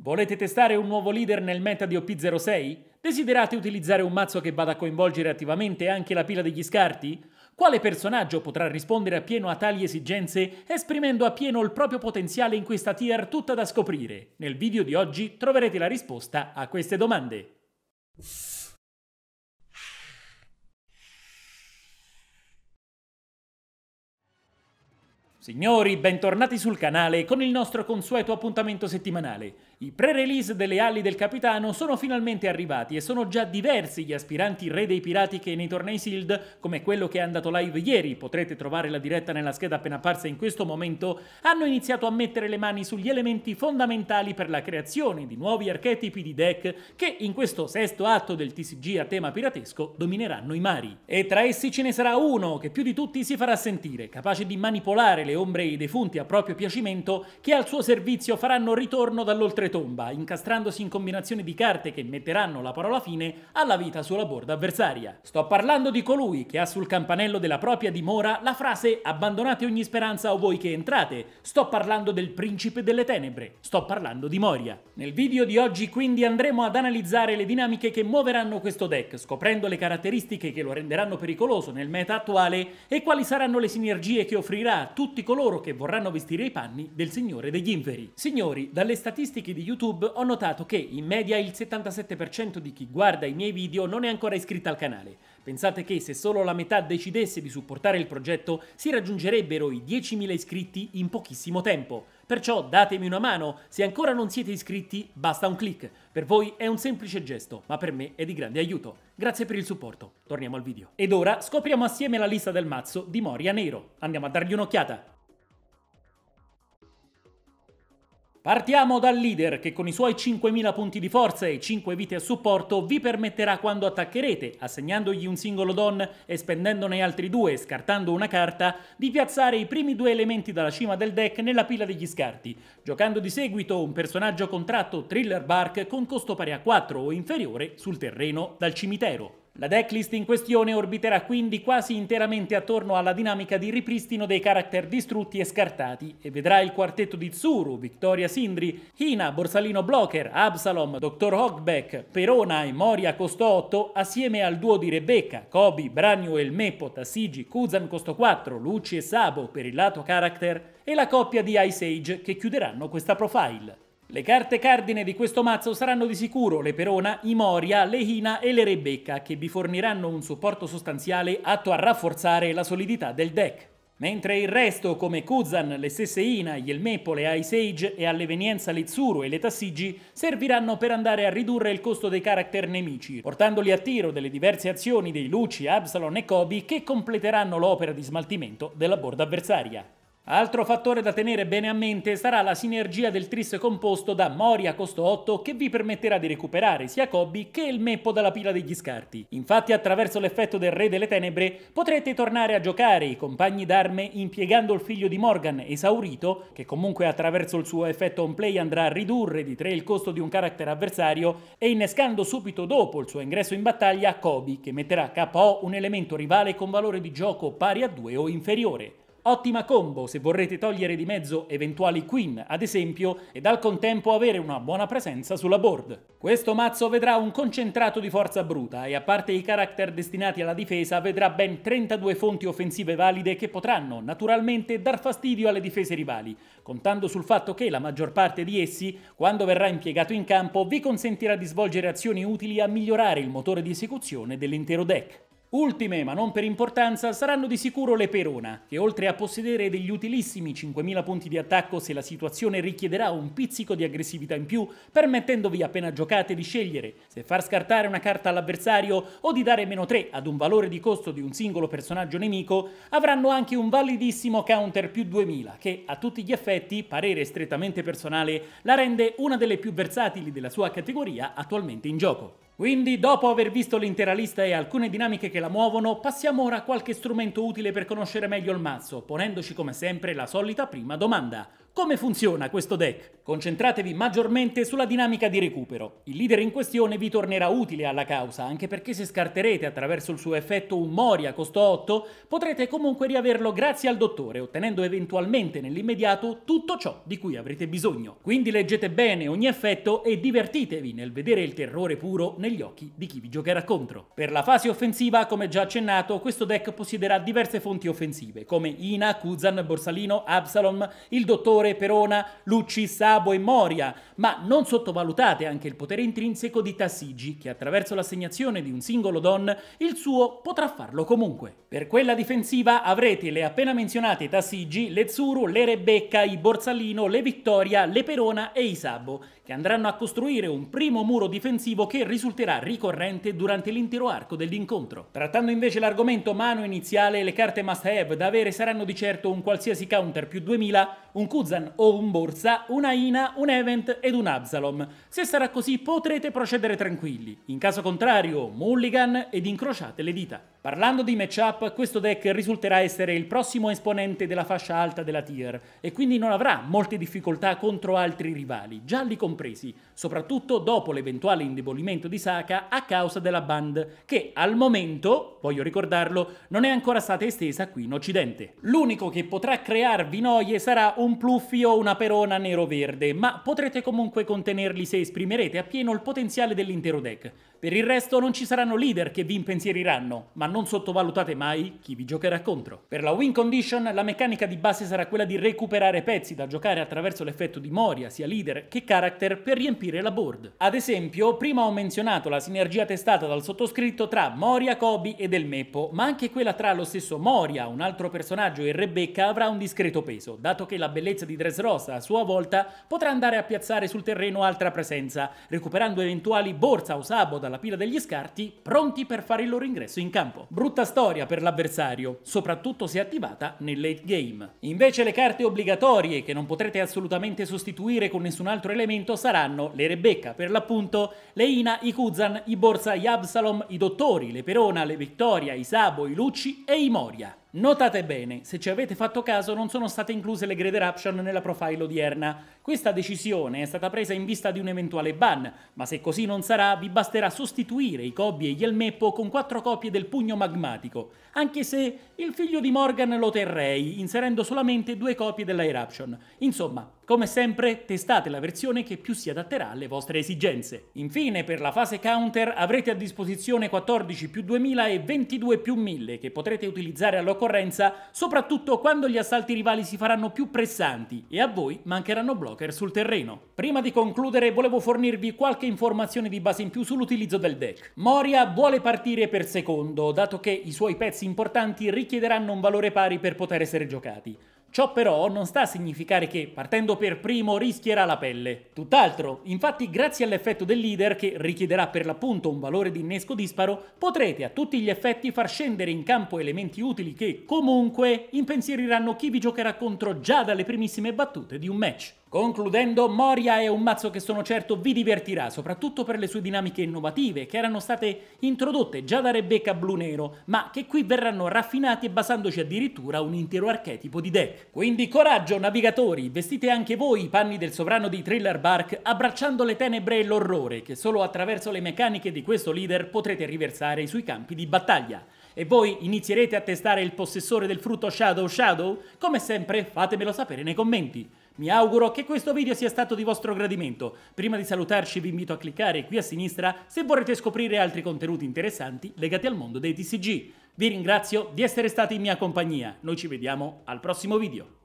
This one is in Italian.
Volete testare un nuovo leader nel meta di OP06? Desiderate utilizzare un mazzo che vada a coinvolgere attivamente anche la pila degli scarti? Quale personaggio potrà rispondere appieno a tali esigenze esprimendo appieno il proprio potenziale in questa tier tutta da scoprire? Nel video di oggi troverete la risposta a queste domande. Signori, bentornati sul canale con il nostro consueto appuntamento settimanale. I pre-release delle ali del capitano sono finalmente arrivati e sono già diversi gli aspiranti re dei pirati che nei tornei SEALD, come quello che è andato live ieri, potrete trovare la diretta nella scheda appena apparsa in questo momento, hanno iniziato a mettere le mani sugli elementi fondamentali per la creazione di nuovi archetipi di deck che in questo sesto atto del TCG a tema piratesco domineranno i mari. E tra essi ce ne sarà uno che più di tutti si farà sentire, capace di manipolare le ombre e i defunti a proprio piacimento che al suo servizio faranno ritorno dall'oltretomba, incastrandosi in combinazioni di carte che metteranno la parola fine alla vita sulla borda avversaria. Sto parlando di colui che ha sul campanello della propria dimora la frase abbandonate ogni speranza o voi che entrate, sto parlando del principe delle tenebre, sto parlando di Moria. Nel video di oggi quindi andremo ad analizzare le dinamiche che muoveranno questo deck, scoprendo le caratteristiche che lo renderanno pericoloso nel meta attuale e quali saranno le sinergie che offrirà a tutti tutti coloro che vorranno vestire i panni del Signore degli Inferi. Signori, dalle statistiche di YouTube ho notato che in media il 77% di chi guarda i miei video non è ancora iscritto al canale. Pensate che se solo la metà decidesse di supportare il progetto si raggiungerebbero i 10.000 iscritti in pochissimo tempo. Perciò datemi una mano, se ancora non siete iscritti basta un clic. Per voi è un semplice gesto, ma per me è di grande aiuto. Grazie per il supporto, torniamo al video. Ed ora scopriamo assieme la lista del mazzo di Moria Nero. Andiamo a dargli un'occhiata. Partiamo dal leader che con i suoi 5.000 punti di forza e 5 vite a supporto vi permetterà quando attaccherete, assegnandogli un singolo don e spendendone altri due scartando una carta, di piazzare i primi due elementi dalla cima del deck nella pila degli scarti, giocando di seguito un personaggio contratto Thriller Bark con costo pari a 4 o inferiore sul terreno dal cimitero. La decklist in questione orbiterà quindi quasi interamente attorno alla dinamica di ripristino dei character distrutti e scartati e vedrà il quartetto di Tsuru, Victoria Sindri, Hina, Borsalino Blocker, Absalom, Dr. Hogback, Perona e Moria Costo 8 assieme al duo di Rebecca, Kobe, Branio e il Meppo, Tassigi, Kuzan Costo 4, Luci e Sabo per il lato character e la coppia di Ice Age che chiuderanno questa profile. Le carte cardine di questo mazzo saranno di sicuro le Perona, i Moria, le Hina e le Rebecca, che vi forniranno un supporto sostanziale atto a rafforzare la solidità del deck. Mentre il resto, come Kuzan, le stesse Ina, gli le Ice Age e all'evenienza Litsuru e le Tassigi, serviranno per andare a ridurre il costo dei character nemici, portandoli a tiro delle diverse azioni dei Luci, Absalon e Kobe che completeranno l'opera di smaltimento della borda avversaria. Altro fattore da tenere bene a mente sarà la sinergia del tris composto da Moria costo 8 che vi permetterà di recuperare sia Cobby che il meppo dalla pila degli scarti. Infatti attraverso l'effetto del Re delle Tenebre potrete tornare a giocare i compagni d'arme impiegando il figlio di Morgan, esaurito, che comunque attraverso il suo effetto on play andrà a ridurre di 3 il costo di un carattere avversario e innescando subito dopo il suo ingresso in battaglia Cobby che metterà KO un elemento rivale con valore di gioco pari a 2 o inferiore. Ottima combo se vorrete togliere di mezzo eventuali queen, ad esempio, ed al contempo avere una buona presenza sulla board. Questo mazzo vedrà un concentrato di forza bruta e a parte i character destinati alla difesa vedrà ben 32 fonti offensive valide che potranno, naturalmente, dar fastidio alle difese rivali, contando sul fatto che la maggior parte di essi, quando verrà impiegato in campo, vi consentirà di svolgere azioni utili a migliorare il motore di esecuzione dell'intero deck. Ultime, ma non per importanza, saranno di sicuro le Perona, che oltre a possedere degli utilissimi 5.000 punti di attacco se la situazione richiederà un pizzico di aggressività in più, permettendovi appena giocate di scegliere se far scartare una carta all'avversario o di dare meno 3 ad un valore di costo di un singolo personaggio nemico, avranno anche un validissimo counter più 2.000, che a tutti gli effetti, parere strettamente personale, la rende una delle più versatili della sua categoria attualmente in gioco. Quindi, dopo aver visto l'intera lista e alcune dinamiche che la muovono, passiamo ora a qualche strumento utile per conoscere meglio il mazzo, ponendoci come sempre la solita prima domanda. Come funziona questo deck? Concentratevi maggiormente sulla dinamica di recupero. Il leader in questione vi tornerà utile alla causa, anche perché se scarterete attraverso il suo effetto un Moria costo 8, potrete comunque riaverlo grazie al dottore, ottenendo eventualmente nell'immediato tutto ciò di cui avrete bisogno. Quindi leggete bene ogni effetto e divertitevi nel vedere il terrore puro negli occhi di chi vi giocherà contro. Per la fase offensiva, come già accennato, questo deck possiederà diverse fonti offensive, come Ina, Kuzan, Borsalino, Absalom, il dottore Tricolore, Perona, Lucci, Sabo e Moria, ma non sottovalutate anche il potere intrinseco di Tassigi, che attraverso l'assegnazione di un singolo don, il suo potrà farlo comunque. Per quella difensiva avrete le appena menzionate Tassigi, le Zuru, Le Rebecca, i Borsalino, Le Vittoria, Le Perona e i Sabo, che andranno a costruire un primo muro difensivo che risulterà ricorrente durante l'intero arco dell'incontro. Trattando invece l'argomento mano iniziale, le carte must have da avere saranno di certo un qualsiasi counter più 2000, un Kuzan o un Borsa, una Ina, un Event ed un Absalom. Se sarà così potrete procedere tranquilli, in caso contrario mulligan ed incrociate le dita. Parlando di matchup, questo deck risulterà essere il prossimo esponente della fascia alta della tier e quindi non avrà molte difficoltà contro altri rivali, già li compresi compresi, soprattutto dopo l'eventuale indebolimento di Saka a causa della band, che al momento, voglio ricordarlo, non è ancora stata estesa qui in Occidente. L'unico che potrà crearvi noie sarà un Pluffy o una Perona nero-verde, ma potrete comunque contenerli se esprimerete appieno il potenziale dell'intero deck. Per il resto non ci saranno leader che vi impensieriranno, ma non sottovalutate mai chi vi giocherà contro. Per la win condition la meccanica di base sarà quella di recuperare pezzi da giocare attraverso l'effetto di Moria, sia leader che character Twitter per riempire la board. Ad esempio, prima ho menzionato la sinergia testata dal sottoscritto tra Moria, Kobe e Del Meppo, ma anche quella tra lo stesso Moria, un altro personaggio e Rebecca avrà un discreto peso, dato che la bellezza di Dressrosa a sua volta potrà andare a piazzare sul terreno altra presenza, recuperando eventuali Borsa o Sabo dalla pila degli scarti, pronti per fare il loro ingresso in campo. Brutta storia per l'avversario, soprattutto se attivata nel late game. Invece le carte obbligatorie, che non potrete assolutamente sostituire con nessun altro elemento, saranno le Rebecca, per l'appunto le Ina, i Kuzan, i Borsa, gli Absalom, i Dottori, le Perona, le Vittoria, i Sabo, i Lucci e i Moria. Notate bene, se ci avete fatto caso, non sono state incluse le grade eruption nella profile odierna. Questa decisione è stata presa in vista di un eventuale ban, ma se così non sarà, vi basterà sostituire i Cobbi e gli Elmeppo con quattro copie del pugno magmatico, anche se il figlio di Morgan lo terrei, inserendo solamente due copie della eruption. Insomma, come sempre, testate la versione che più si adatterà alle vostre esigenze. Infine, per la fase counter avrete a disposizione 14 più 2000 e 22 più 1000 che potrete utilizzare all'occasione dell'occorrenza, soprattutto quando gli assalti rivali si faranno più pressanti e a voi mancheranno blocker sul terreno. Prima di concludere volevo fornirvi qualche informazione di base in più sull'utilizzo del deck. Moria vuole partire per secondo, dato che i suoi pezzi importanti richiederanno un valore pari per poter essere giocati. Ciò però non sta a significare che, partendo per primo, rischierà la pelle. Tutt'altro, infatti grazie all'effetto del leader, che richiederà per l'appunto un valore di innesco disparo, potrete a tutti gli effetti far scendere in campo elementi utili che, comunque, impensieriranno chi vi giocherà contro già dalle primissime battute di un match. Concludendo, Moria è un mazzo che sono certo vi divertirà, soprattutto per le sue dinamiche innovative, che erano state introdotte già da Rebecca Blu Nero, ma che qui verranno raffinate basandoci addirittura un intero archetipo di deck. Quindi coraggio, navigatori, vestite anche voi i panni del sovrano di Thriller Bark, abbracciando le tenebre e l'orrore, che solo attraverso le meccaniche di questo leader potrete riversare sui campi di battaglia e voi inizierete a testare il possessore del frutto Shadow Shadow? Come sempre fatemelo sapere nei commenti. Mi auguro che questo video sia stato di vostro gradimento. Prima di salutarci vi invito a cliccare qui a sinistra se vorrete scoprire altri contenuti interessanti legati al mondo dei TCG. Vi ringrazio di essere stati in mia compagnia, noi ci vediamo al prossimo video.